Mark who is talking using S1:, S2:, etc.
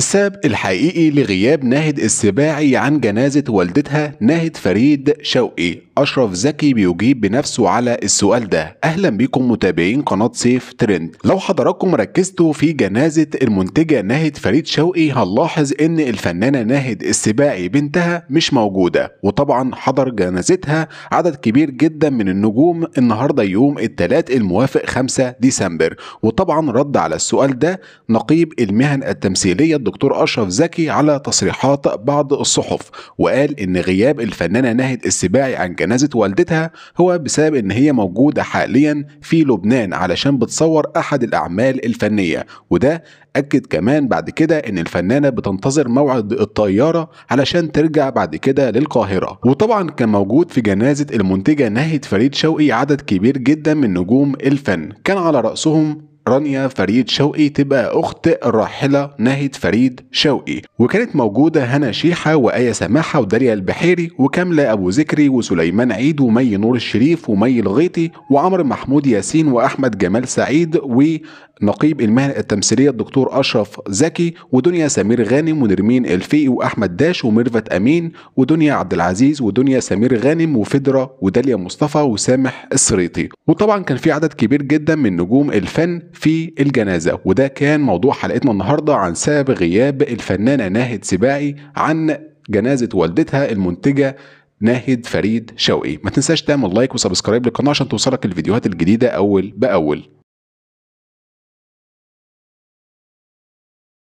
S1: السبب الحقيقي لغياب ناهد السباعي عن جنازة والدتها ناهد فريد شوقي أشرف زكي بيجيب بنفسه على السؤال ده أهلا بكم متابعين قناة سيف ترند لو حضراتكم ركزتوا في جنازة المنتجة ناهد فريد شوقي هنلاحظ إن الفنانة ناهد السباعي بنتها مش موجودة وطبعا حضر جنازتها عدد كبير جدا من النجوم النهاردة يوم الثلاث الموافق 5 ديسمبر وطبعا رد على السؤال ده نقيب المهن التمثيلية الدكتور أشرف زكي على تصريحات بعض الصحف وقال إن غياب الفنانة ناهد السباعي عن جنازة والدتها هو بسبب إن هي موجودة حاليا في لبنان علشان بتصور أحد الأعمال الفنية وده أكد كمان بعد كده إن الفنانة بتنتظر موعد الطيارة علشان ترجع بعد كده للقاهرة وطبعا كان موجود في جنازة المنتجة ناهد فريد شوقي عدد كبير جدا من نجوم الفن كان على رأسهم رانيا فريد شوقي تبقى أخت الراحلة ناهد فريد شوقي وكانت موجودة هنا شيحة وآية سماحة وداليا البحيري وكاملة أبو ذكري وسليمان عيد ومي نور الشريف ومي الغيطي وعمر محمود ياسين وأحمد جمال سعيد نقيب المهنة التمثيلية الدكتور أشرف زكي ودنيا سمير غانم ونرمين الفيقي وأحمد داش وميرفت أمين ودنيا عبد العزيز ودنيا سمير غانم وفدرة وداليا مصطفى وسامح السريطي وطبعا كان في عدد كبير جدا من نجوم الفن في الجنازة وده كان موضوع حلقتنا النهاردة عن سبب غياب الفنانة ناهد سباعي عن جنازة والدتها المنتجة ناهد فريد شوقي ما تنساش تعمل لايك وسبسكرايب للقناة عشان توصلك الفيديوهات الجديدة أول بأول